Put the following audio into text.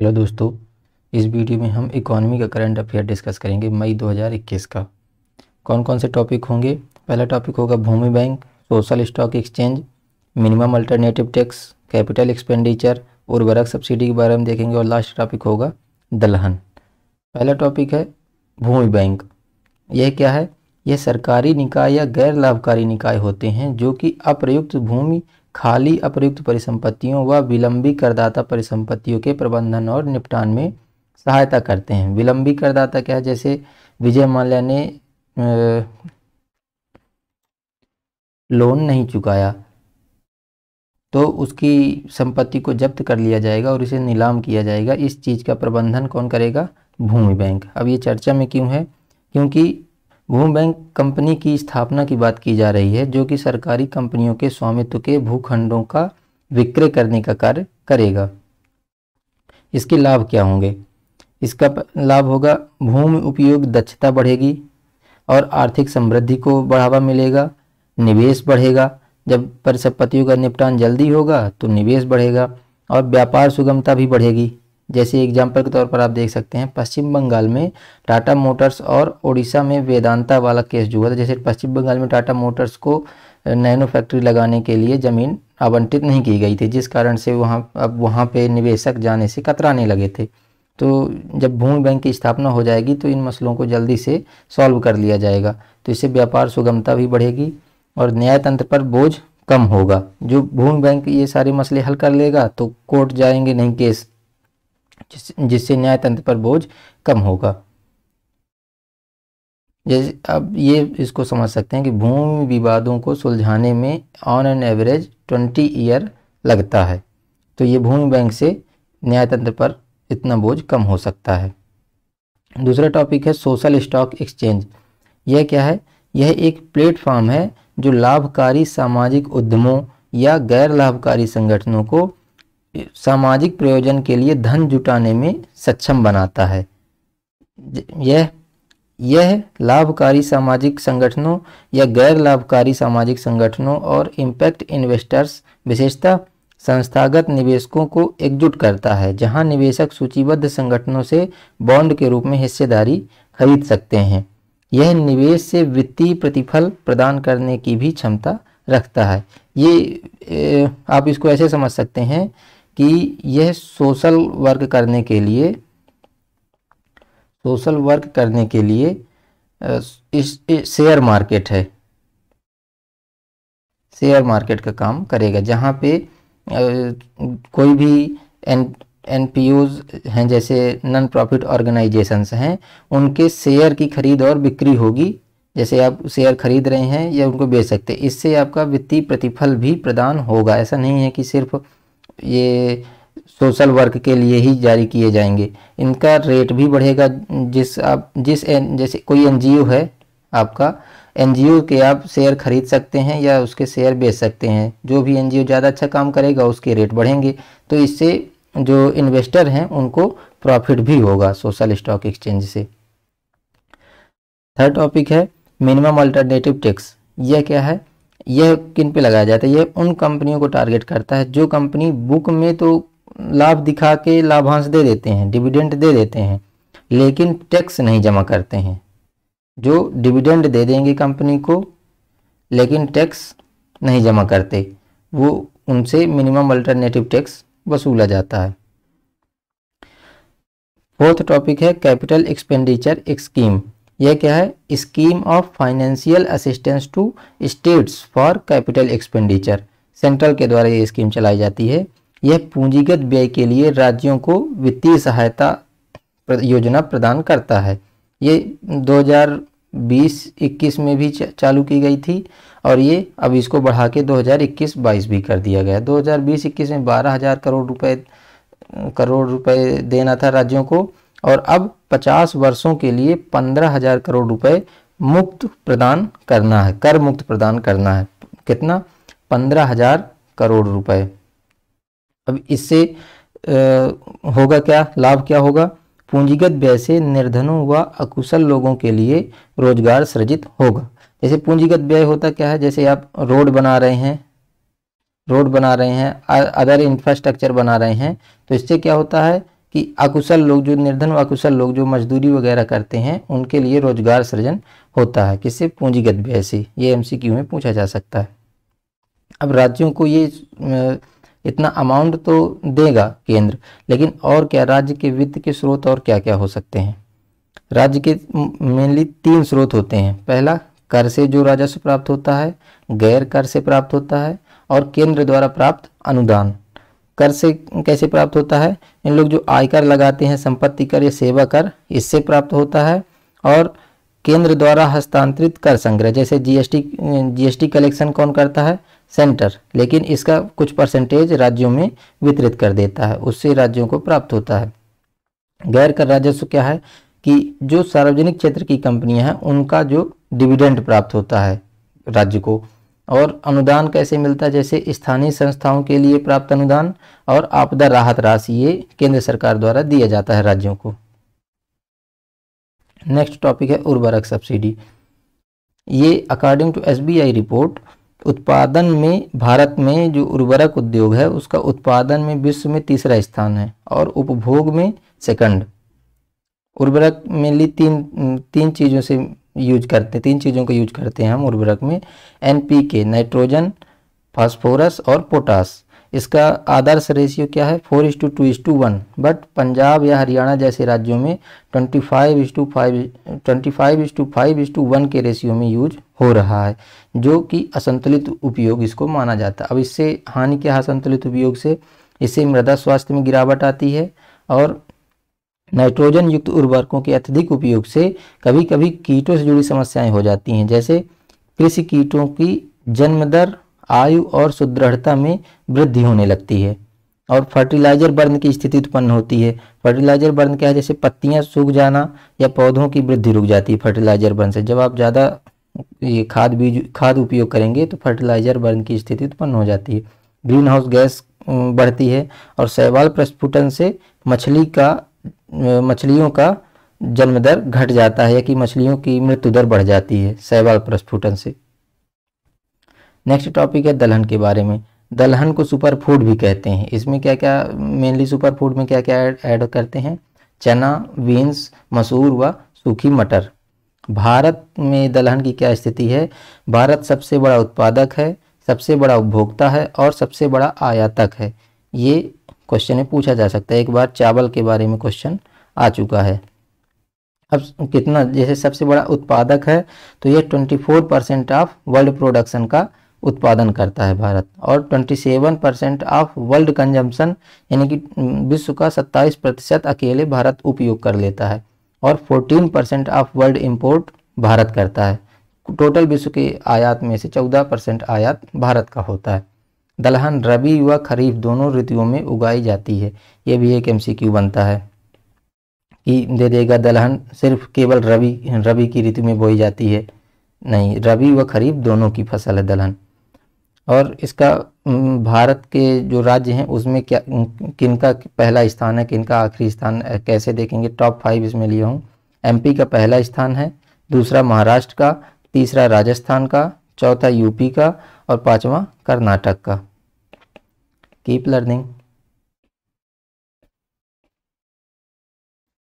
hello दोस्तों इस video में हम इकोनॉमी का करंट अफेयर डिस्कस करेंगे मई 2021 का कौन कौन से टॉपिक होंगे पहला टॉपिक होगा भूमि bank social stock exchange minimum alternative tax capital expenditure उर्वरक सब्सिडी के बारे में देखेंगे और लास्ट टॉपिक होगा दलहन पहला टॉपिक है भूमि बैंक यह क्या है यह सरकारी निकाय या गैर लाभकारी निकाय होते हैं जो कि अप्रयुक्त भूमि खाली अप्रयुक्त परिसंपत्तियों व विलंबी करदाता परिसंपत्तियों के प्रबंधन और निपटान में सहायता करते हैं विलंबी करदाता क्या है जैसे विजय माल्या ने लोन नहीं चुकाया तो उसकी संपत्ति को जब्त कर लिया जाएगा और इसे नीलाम किया जाएगा इस चीज़ का प्रबंधन कौन करेगा भूमि बैंक अब ये चर्चा में क्यों है क्योंकि भूमि बैंक कंपनी की स्थापना की बात की जा रही है जो कि सरकारी कंपनियों के स्वामित्व के भूखंडों का विक्रय करने का कार्य करेगा इसके लाभ क्या होंगे इसका लाभ होगा भूमि उपयोग दक्षता बढ़ेगी और आर्थिक समृद्धि को बढ़ावा मिलेगा निवेश बढ़ेगा जब परिसंपत्तियों का निपटान जल्दी होगा तो निवेश बढ़ेगा और व्यापार सुगमता भी बढ़ेगी जैसे एग्जाम्पल के तौर पर आप देख सकते हैं पश्चिम बंगाल में टाटा मोटर्स और उड़ीसा में वेदांता वाला केस जो हुआ था जैसे पश्चिम बंगाल में टाटा मोटर्स को नैनो फैक्ट्री लगाने के लिए ज़मीन आवंटित नहीं की गई थी जिस कारण से वहाँ अब वहाँ पे निवेशक जाने से कतराने लगे थे तो जब भूमि बैंक की स्थापना हो जाएगी तो इन मसलों को जल्दी से सॉल्व कर लिया जाएगा तो इससे व्यापार सुगमता भी बढ़ेगी और न्याय तंत्र पर बोझ कम होगा जो भूमि बैंक ये सारे मसले हल कर लेगा तो कोर्ट जाएंगे नहीं केस जिस, जिससे न्यायतंत्र पर बोझ कम होगा जैसे अब ये इसको समझ सकते हैं कि भूमि विवादों को सुलझाने में on an average twenty year लगता है तो ये भूमि बैंक से न्यायतंत्र पर इतना बोझ कम हो सकता है दूसरा टॉपिक है सोशल स्टॉक एक्सचेंज यह क्या है यह एक प्लेटफॉर्म है जो लाभकारी सामाजिक उद्यमों या गैर लाभकारी संगठनों को सामाजिक प्रयोजन के लिए धन जुटाने में सक्षम बनाता है यह यह लाभकारी सामाजिक संगठनों या गैर लाभकारी सामाजिक संगठनों और इम्पैक्ट इन्वेस्टर्स विशेषता संस्थागत निवेशकों को एकजुट करता है जहां निवेशक सूचीबद्ध संगठनों से बॉन्ड के रूप में हिस्सेदारी खरीद सकते हैं यह निवेश से वित्तीय प्रतिफल प्रदान करने की भी क्षमता रखता है ये आप इसको ऐसे समझ सकते हैं कि यह सोशल वर्क करने के लिए सोशल वर्क करने के लिए इस, शेयर मार्केट है शेयर मार्केट का काम करेगा जहाँ पे कोई भी एन एन हैं जैसे नॉन प्रॉफिट ऑर्गेनाइजेशंस हैं उनके शेयर की खरीद और बिक्री होगी जैसे आप शेयर खरीद रहे हैं या उनको बेच सकते हैं इससे आपका वित्तीय प्रतिफल भी प्रदान होगा ऐसा नहीं है कि सिर्फ ये सोशल वर्क के लिए ही जारी किए जाएंगे इनका रेट भी बढ़ेगा जिस आप जिस एन, जैसे कोई एनजीओ है आपका एनजीओ के आप शेयर खरीद सकते हैं या उसके शेयर बेच सकते हैं जो भी एनजीओ ज़्यादा अच्छा काम करेगा उसके रेट बढ़ेंगे तो इससे जो इन्वेस्टर हैं उनको प्रॉफिट भी होगा सोशल स्टॉक एक्सचेंज से थर्ड टॉपिक है मिनिमम अल्टरनेटिव टैक्स यह क्या है यह किन पे लगाया जाता है यह उन कंपनियों को टारगेट करता है जो कंपनी बुक में तो लाभ दिखा के लाभांश दे देते हैं डिविडेंड दे देते हैं लेकिन टैक्स नहीं जमा करते हैं जो डिविडेंड दे देंगे कंपनी को लेकिन टैक्स नहीं जमा करते वो उनसे मिनिमम अल्टरनेटिव टैक्स वसूला जाता है फोर्थ टॉपिक है कैपिटल एक्सपेंडिचर स्कीम यह क्या है scheme of financial assistance to states for capital expenditure central के द्वारा ये स्कीम चलाई जाती है यह पूंजीगत व्यय के लिए राज्यों को वित्तीय सहायता योजना प्रदान करता है ये 2020-21 में भी चालू की गई थी और ये अब इसको बढ़ा के 2021-22 भी कर दिया गया 2020-21 में 12000 करोड़ रुपए करोड़ रुपए देना था राज्यों को और अब 50 वर्षों के लिए पंद्रह हजार करोड़ रुपए मुक्त प्रदान करना है कर मुक्त प्रदान करना है कितना पंद्रह हजार करोड़ रुपए अब इससे होगा क्या लाभ क्या होगा पूंजीगत व्यय से निर्धनों व अकुशल लोगों के लिए रोजगार सृजित होगा जैसे पूंजीगत व्यय होता क्या है जैसे आप रोड बना रहे हैं रोड बना रहे हैं अदर इंफ्रास्ट्रक्चर बना रहे हैं तो इससे क्या होता है कि अकुशल लोग जो निर्धन व अकुशल लोग जो मजदूरी वगैरह करते हैं उनके लिए रोजगार सृजन होता है किससे पूंजीगत व्यय से ये एमसीक्यू में पूछा जा सकता है अब राज्यों को ये इतना अमाउंट तो देगा केंद्र लेकिन और क्या राज्य के वित्त के स्रोत और क्या क्या हो सकते हैं राज्य के मेनली तीन स्रोत होते हैं पहला कर से जो राजस्व प्राप्त होता है गैर कर से प्राप्त होता है और केंद्र द्वारा प्राप्त अनुदान कर से कैसे प्राप्त होता है इन लोग जो आयकर लगाते हैं संपत्ति कर या सेवा कर इससे प्राप्त होता है और केंद्र द्वारा हस्तांतरित कर संग्रह जैसे जीएसटी जीएसटी कलेक्शन कौन करता है सेंटर लेकिन इसका कुछ परसेंटेज राज्यों में वितरित कर देता है उससे राज्यों को प्राप्त होता है गैर कर राजस्व क्या है कि जो सार्वजनिक क्षेत्र की कंपनियां हैं उनका जो डिविडेंड प्राप्त होता है राज्य को और अनुदान कैसे मिलता है जैसे स्थानीय संस्थाओं के लिए प्राप्त अनुदान और आपदा राहत राशि ये केंद्र सरकार द्वारा दिया जाता है राज्यों को नेक्स्ट टॉपिक है उर्वरक सब्सिडी ये अकॉर्डिंग टू एस रिपोर्ट उत्पादन में भारत में जो उर्वरक उद्योग है उसका उत्पादन में विश्व में तीसरा स्थान है और उपभोग में सेकंड उर्वरक मेनली तीन तीन चीज़ों से यूज करते हैं तीन चीज़ों का यूज करते हैं हम उर्वरक में N P K nitrogen phosphorus और पोटास इसका आदर्श रेशियो क्या है four is to two is to one but Punjab या हरियाणा जैसे राज्यों में twenty five is to five twenty five is to five is to one के रेशियो में यूज हो रहा है जो कि असंतुलित उपयोग इसको माना जाता है अब इससे हानि क्या है असंतुलित उपयोग से इससे मृदा स्वास्थ्य में गिरावट आती है और नाइट्रोजन युक्त उर्वरकों के अत्यधिक उपयोग से कभी कभी कीटों से जुड़ी समस्याएं हो जाती हैं जैसे कृषि कीटों की जन्म दर आयु और सुदृढ़ता में वृद्धि होने लगती है और फर्टिलाइजर बर्न की स्थिति उत्पन्न होती है फर्टिलाइजर बर्न क्या है जैसे पत्तियां सूख जाना या पौधों की वृद्धि रुक जाती है फर्टिलाइजर बर्न से जब आप ज़्यादा ये खाद बीज खाद उपयोग करेंगे तो फर्टिलाइजर बर्न की स्थिति उत्पन्न हो जाती है ग्रीन हाउस गैस बढ़ती है और शैवाल प्रस्फुटन से मछली का मछलियों का जन्म दर घट जाता है या कि मछलियों की मृत्यु दर बढ़ जाती है शैवाल प्रस्फुटन से नेक्स्ट टॉपिक है दलहन के बारे में दलहन को सुपर फूड भी कहते हैं इसमें क्या क्या मेनली सुपर फूड में क्या क्या ऐड करते हैं चना बीन्स मसूर व सूखी मटर भारत में दलहन की क्या स्थिति है भारत सबसे बड़ा उत्पादक है सबसे बड़ा उपभोक्ता है और सबसे बड़ा आयातक है ये क्वेश्चन पूछा जा सकता है एक बार चावल के बारे में क्वेश्चन आ चुका है अब कितना जैसे सबसे बड़ा उत्पादक है तो ये 24 परसेंट ऑफ वर्ल्ड प्रोडक्शन का उत्पादन करता है भारत और 27 परसेंट ऑफ वर्ल्ड कंजम्पशन यानी कि विश्व का 27 प्रतिशत अकेले भारत उपयोग कर लेता है और 14 percent of world import Bharat करता है टोटल विश्व के आयात में से 14 परसेंट आयात भारत का होता है दलहन रबी व खरीफ दोनों ऋतुओं में उगाई जाती है ये भी एक एम बनता है कि दे देगा दलहन सिर्फ केवल रबी रबी की ऋतु में बोई जाती है नहीं रबी व खरीफ दोनों की फसल है दलहन और इसका भारत के जो राज्य हैं उसमें क्या किन का पहला स्थान है किन का आखिरी स्थान कैसे देखेंगे टॉप फाइव इसमें लिया हूँ एमपी का पहला स्थान है दूसरा महाराष्ट्र का तीसरा राजस्थान का चौथा यूपी का और पांचवा कर्नाटक का keep learning